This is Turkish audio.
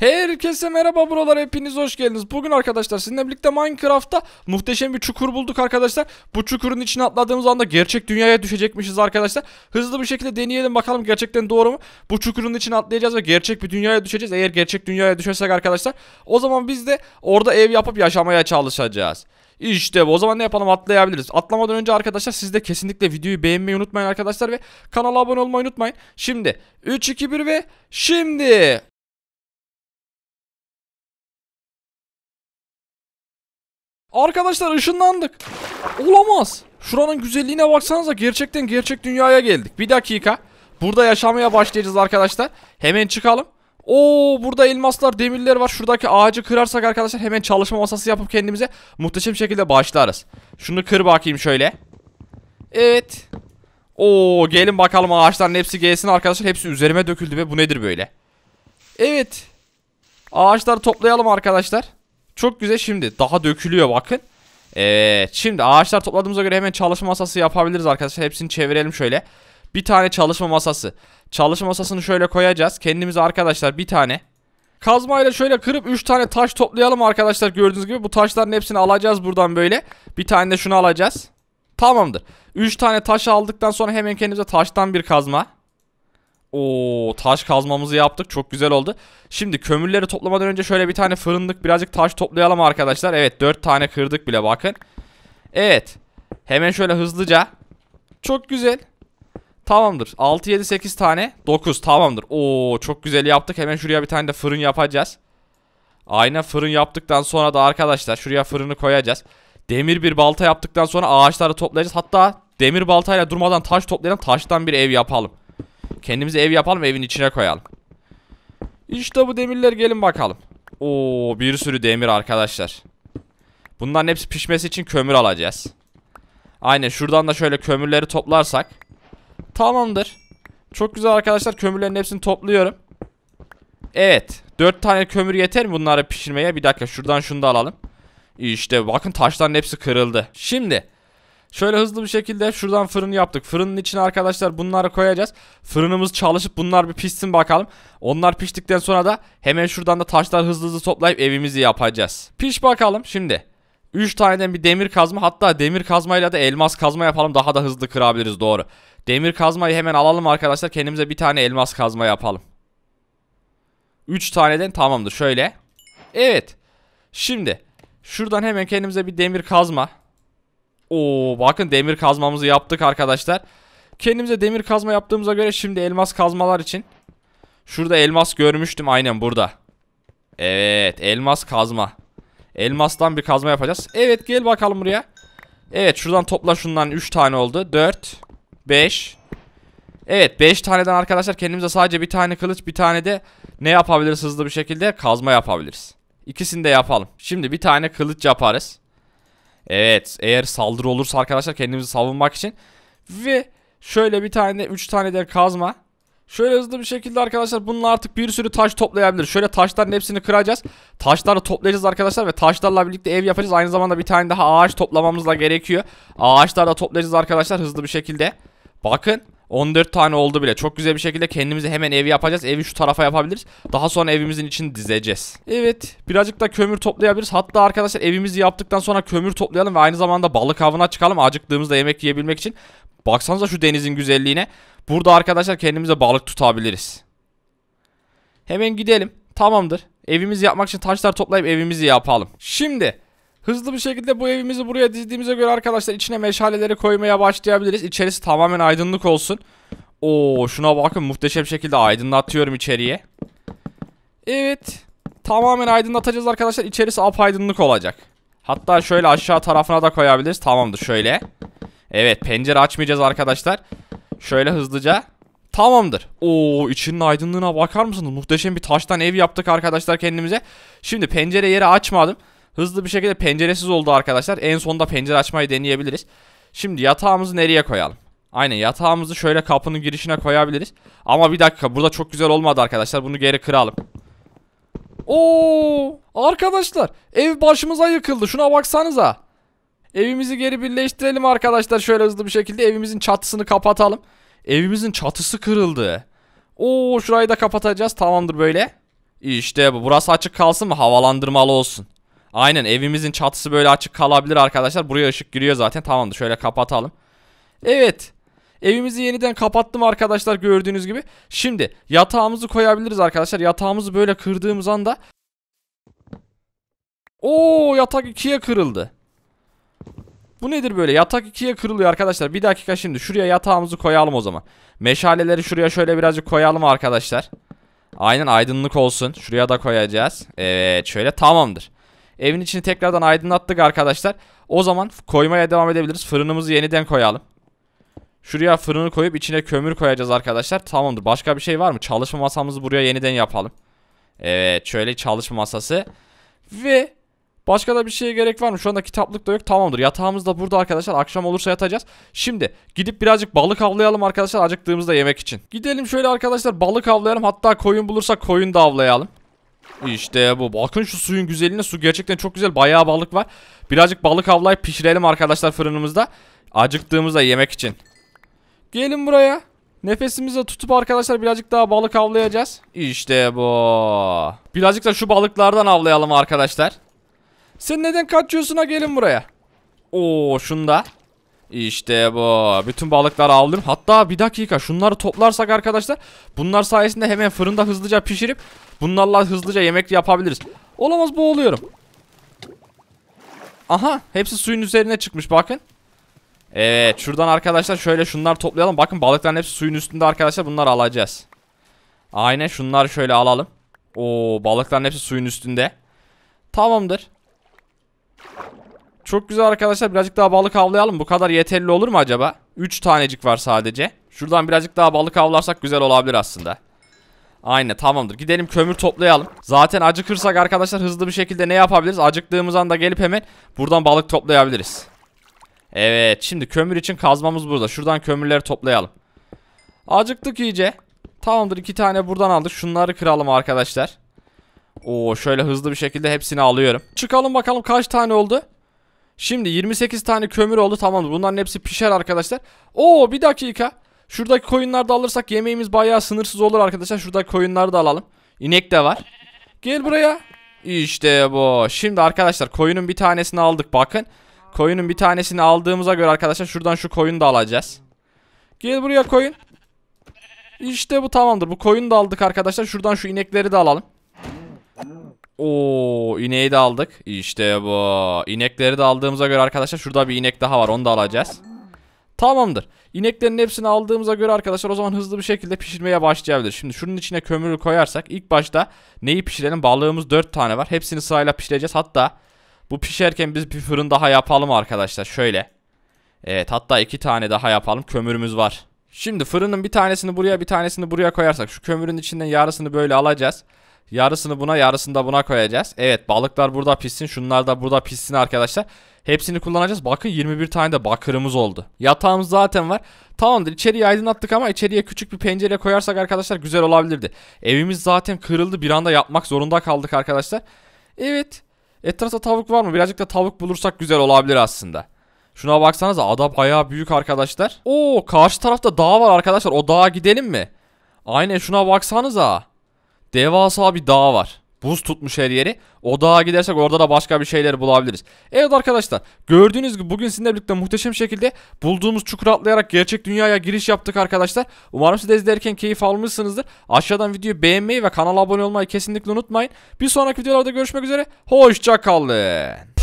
Herkese merhaba buralar hepiniz hoş geldiniz. Bugün arkadaşlar sizinle birlikte Minecraft'ta muhteşem bir çukur bulduk arkadaşlar. Bu çukurun içine atladığımız anda gerçek dünyaya düşecekmişiz arkadaşlar. Hızlı bir şekilde deneyelim bakalım gerçekten doğru mu? Bu çukurun içine atlayacağız ve gerçek bir dünyaya düşeceğiz. Eğer gerçek dünyaya düşersek arkadaşlar o zaman biz de orada ev yapıp yaşamaya çalışacağız. İşte bu. O zaman ne yapalım atlayabiliriz. Atlamadan önce arkadaşlar siz de kesinlikle videoyu beğenmeyi unutmayın arkadaşlar ve kanala abone olmayı unutmayın. Şimdi 3, 2, 1 ve şimdi Arkadaşlar ışınlandık. Olamaz. Şuranın güzelliğine baksanıza gerçekten gerçek dünyaya geldik. Bir dakika. Burada yaşamaya başlayacağız arkadaşlar. Hemen çıkalım. Oo burada elmaslar, demirler var. Şuradaki ağacı kırarsak arkadaşlar hemen çalışma masası yapıp kendimize muhteşem şekilde başlarız. Şunu kır bakayım şöyle. Evet. Oo gelin bakalım ağaçların hepsi gelsin arkadaşlar. Hepsi üzerime döküldü ve bu nedir böyle? Evet. Ağaçları toplayalım arkadaşlar. Çok güzel şimdi. Daha dökülüyor bakın. Evet. Şimdi ağaçlar topladığımıza göre hemen çalışma masası yapabiliriz arkadaşlar. Hepsini çevirelim şöyle. Bir tane çalışma masası. Çalışma masasını şöyle koyacağız. Kendimize arkadaşlar bir tane. Kazmayla şöyle kırıp 3 tane taş toplayalım arkadaşlar. Gördüğünüz gibi bu taşların hepsini alacağız buradan böyle. Bir tane de şunu alacağız. Tamamdır. 3 tane taş aldıktan sonra hemen kendimize taştan bir kazma. Oo taş kazmamızı yaptık. Çok güzel oldu. Şimdi kömürleri toplamadan önce şöyle bir tane fırınlık birazcık taş toplayalım arkadaşlar. Evet 4 tane kırdık bile bakın. Evet. Hemen şöyle hızlıca. Çok güzel. Tamamdır. 6, 7, 8 tane. 9 tamamdır. Oo çok güzel yaptık. Hemen şuraya bir tane de fırın yapacağız. Aynen fırın yaptıktan sonra da arkadaşlar şuraya fırını koyacağız. Demir bir balta yaptıktan sonra ağaçları toplayacağız. Hatta demir baltayla durmadan taş toplayalım. Taştan bir ev yapalım. Kendimize ev yapalım evin içine koyalım. İşte bu demirler gelin bakalım. Oo bir sürü demir arkadaşlar. Bunların hepsi pişmesi için kömür alacağız. Aynen şuradan da şöyle kömürleri toplarsak. Tamamdır. Çok güzel arkadaşlar kömürlerin hepsini topluyorum. Evet. dört tane kömür yeter mi bunları pişirmeye? Bir dakika şuradan şunu da alalım. İşte bakın taşların hepsi kırıldı. Şimdi Şöyle hızlı bir şekilde şuradan fırın yaptık. Fırının içine arkadaşlar bunları koyacağız. Fırınımız çalışıp bunlar bir pişsin bakalım. Onlar piştikten sonra da hemen şuradan da taşlar hızlı hızlı toplayıp evimizi yapacağız. Piş bakalım şimdi. 3 taneden bir demir kazma hatta demir kazmayla da elmas kazma yapalım daha da hızlı kırabiliriz doğru. Demir kazmayı hemen alalım arkadaşlar kendimize bir tane elmas kazma yapalım. 3 taneden tamamdır şöyle. Evet. Şimdi şuradan hemen kendimize bir demir kazma Oo bakın demir kazmamızı yaptık arkadaşlar. Kendimize demir kazma yaptığımıza göre şimdi elmas kazmalar için. Şurada elmas görmüştüm aynen burada. Evet elmas kazma. Elmastan bir kazma yapacağız. Evet gel bakalım buraya. Evet şuradan topla şundan 3 tane oldu. 4, 5. Evet 5 taneden arkadaşlar kendimize sadece bir tane kılıç bir tane de ne yapabiliriz hızlı bir şekilde? Kazma yapabiliriz. İkisini de yapalım. Şimdi bir tane kılıç yaparız. Evet eğer saldırı olursa arkadaşlar kendimizi savunmak için. Ve şöyle bir tane 3 tane de kazma. Şöyle hızlı bir şekilde arkadaşlar bununla artık bir sürü taş toplayabilir. Şöyle taşların hepsini kıracağız. Taşları toplayacağız arkadaşlar ve taşlarla birlikte ev yapacağız. Aynı zamanda bir tane daha ağaç toplamamız da gerekiyor. Ağaçlar da toplayacağız arkadaşlar hızlı bir şekilde. Bakın. 14 tane oldu bile. Çok güzel bir şekilde kendimizi hemen evi yapacağız. Evi şu tarafa yapabiliriz. Daha sonra evimizin için dizeceğiz. Evet. Birazcık da kömür toplayabiliriz. Hatta arkadaşlar evimizi yaptıktan sonra kömür toplayalım ve aynı zamanda balık avına çıkalım. Acıktığımızda yemek yiyebilmek için. Baksanıza şu denizin güzelliğine. Burada arkadaşlar kendimize balık tutabiliriz. Hemen gidelim. Tamamdır. Evimizi yapmak için taşlar toplayıp evimizi yapalım. Şimdi Hızlı bir şekilde bu evimizi buraya dizdiğimize göre arkadaşlar içine meşaleleri koymaya başlayabiliriz. İçerisi tamamen aydınlık olsun. Oo şuna bakın muhteşem şekilde aydınlatıyorum içeriye. Evet. Tamamen aydınlatacağız arkadaşlar. İçerisi apaydınlık olacak. Hatta şöyle aşağı tarafına da koyabiliriz. Tamamdır şöyle. Evet pencere açmayacağız arkadaşlar. Şöyle hızlıca. Tamamdır. Oo içinin aydınlığına bakar mısınız? Muhteşem bir taştan ev yaptık arkadaşlar kendimize. Şimdi pencere yeri açmadım. Hızlı bir şekilde penceresiz oldu arkadaşlar. En sonda pencere açmayı deneyebiliriz. Şimdi yatağımızı nereye koyalım? Aynen yatağımızı şöyle kapının girişine koyabiliriz. Ama bir dakika burada çok güzel olmadı arkadaşlar. Bunu geri kıralım. Oo arkadaşlar ev başımıza yıkıldı. Şuna baksanıza. Evimizi geri birleştirelim arkadaşlar. Şöyle hızlı bir şekilde evimizin çatısını kapatalım. Evimizin çatısı kırıldı. Oo şurayı da kapatacağız. Tamamdır böyle. İşte bu. Burası açık kalsın mı? Havalandırmalı olsun. Aynen evimizin çatısı böyle açık kalabilir arkadaşlar. Buraya ışık giriyor zaten. Tamamdır şöyle kapatalım. Evet. Evimizi yeniden kapattım arkadaşlar gördüğünüz gibi. Şimdi yatağımızı koyabiliriz arkadaşlar. Yatağımızı böyle kırdığımız anda. Oo yatak ikiye kırıldı. Bu nedir böyle? Yatak ikiye kırılıyor arkadaşlar. Bir dakika şimdi şuraya yatağımızı koyalım o zaman. Meşaleleri şuraya şöyle birazcık koyalım arkadaşlar. Aynen aydınlık olsun. Şuraya da koyacağız. Evet şöyle tamamdır. Evin içini tekrardan aydınlattık arkadaşlar. O zaman koymaya devam edebiliriz. Fırınımızı yeniden koyalım. Şuraya fırını koyup içine kömür koyacağız arkadaşlar. Tamamdır. Başka bir şey var mı? Çalışma masamızı buraya yeniden yapalım. Evet şöyle çalışma masası. Ve başka da bir şeye gerek var mı? Şu anda kitaplık da yok. Tamamdır. Yatağımız da burada arkadaşlar. Akşam olursa yatacağız. Şimdi gidip birazcık balık avlayalım arkadaşlar. Acıktığımızda yemek için. Gidelim şöyle arkadaşlar balık avlayalım. Hatta koyun bulursak koyun da avlayalım. İşte bu. Bakın şu suyun güzelliğine. Su gerçekten çok güzel. Bayağı balık var. Birazcık balık avlayıp pişirelim arkadaşlar fırınımızda. Acıktığımızda yemek için. Gelin buraya. Nefesimizi tutup arkadaşlar birazcık daha balık avlayacağız. İşte bu. Birazcık da şu balıklardan avlayalım arkadaşlar. Sen neden kaçıyorsun ha gelin buraya. Oo şunda. İşte bu. Bütün balıkları avladım. Hatta bir dakika şunları toplarsak arkadaşlar bunlar sayesinde hemen fırında hızlıca pişirip bunlarla hızlıca yemek yapabiliriz. Olamaz boğuluyorum. Aha hepsi suyun üzerine çıkmış bakın. Evet şuradan arkadaşlar şöyle şunlar toplayalım. Bakın balıkların hepsi suyun üstünde arkadaşlar bunları alacağız. Aynen şunları şöyle alalım. Oo balıkların hepsi suyun üstünde. Tamamdır. Çok güzel arkadaşlar birazcık daha balık avlayalım. Bu kadar yeterli olur mu acaba? 3 tanecik var sadece. Şuradan birazcık daha balık avlarsak güzel olabilir aslında. Aynen tamamdır. Gidelim kömür toplayalım. Zaten acıkırsak arkadaşlar hızlı bir şekilde ne yapabiliriz? Acıktığımız anda gelip hemen buradan balık toplayabiliriz. Evet şimdi kömür için kazmamız burada. Şuradan kömürleri toplayalım. Acıktık iyice. Tamamdır iki tane buradan aldık. Şunları kıralım arkadaşlar. Oo şöyle hızlı bir şekilde hepsini alıyorum. Çıkalım bakalım kaç tane oldu? Şimdi 28 tane kömür oldu tamamdır. Bunların hepsi pişer arkadaşlar. Oo bir dakika. Şuradaki koyunları da alırsak yemeğimiz bayağı sınırsız olur arkadaşlar. Şuradaki koyunları da alalım. İnek de var. Gel buraya. İşte bu. Şimdi arkadaşlar koyunun bir tanesini aldık bakın. Koyunun bir tanesini aldığımıza göre arkadaşlar şuradan şu koyunu da alacağız. Gel buraya koyun. İşte bu tamamdır. Bu koyunu da aldık arkadaşlar. Şuradan şu inekleri de alalım. Oo ineği de aldık. İşte bu. İnekleri de aldığımıza göre arkadaşlar şurada bir inek daha var. Onu da alacağız. Tamamdır. İneklerin hepsini aldığımıza göre arkadaşlar o zaman hızlı bir şekilde pişirmeye başlayabiliriz. Şimdi şunun içine kömürü koyarsak ilk başta neyi pişirelim? Balığımız 4 tane var. Hepsini sırayla pişireceğiz. Hatta bu pişerken biz bir fırın daha yapalım arkadaşlar. Şöyle. Evet hatta 2 tane daha yapalım. Kömürümüz var. Şimdi fırının bir tanesini buraya bir tanesini buraya koyarsak şu kömürün içinden yarısını böyle alacağız. Yarısını buna yarısını da buna koyacağız. Evet balıklar burada pissin, şunlar da burada pissin arkadaşlar. Hepsini kullanacağız. Bakın 21 tane de bakırımız oldu. Yatağımız zaten var. Tamamdır içeriye aydınlattık ama içeriye küçük bir pencere koyarsak arkadaşlar güzel olabilirdi. Evimiz zaten kırıldı bir anda yapmak zorunda kaldık arkadaşlar. Evet etrafta tavuk var mı? Birazcık da tavuk bulursak güzel olabilir aslında. Şuna baksanıza ada bayağı büyük arkadaşlar. Oo karşı tarafta dağ var arkadaşlar o dağa gidelim mi? Aynen şuna baksanıza devasa bir dağ var. Buz tutmuş her yeri. O dağa gidersek orada da başka bir şeyler bulabiliriz. Evet arkadaşlar gördüğünüz gibi bugün sizinle birlikte muhteşem şekilde bulduğumuz çukur atlayarak gerçek dünyaya giriş yaptık arkadaşlar. Umarım siz de izlerken keyif almışsınızdır. Aşağıdan videoyu beğenmeyi ve kanala abone olmayı kesinlikle unutmayın. Bir sonraki videolarda görüşmek üzere. Hoşçakalın.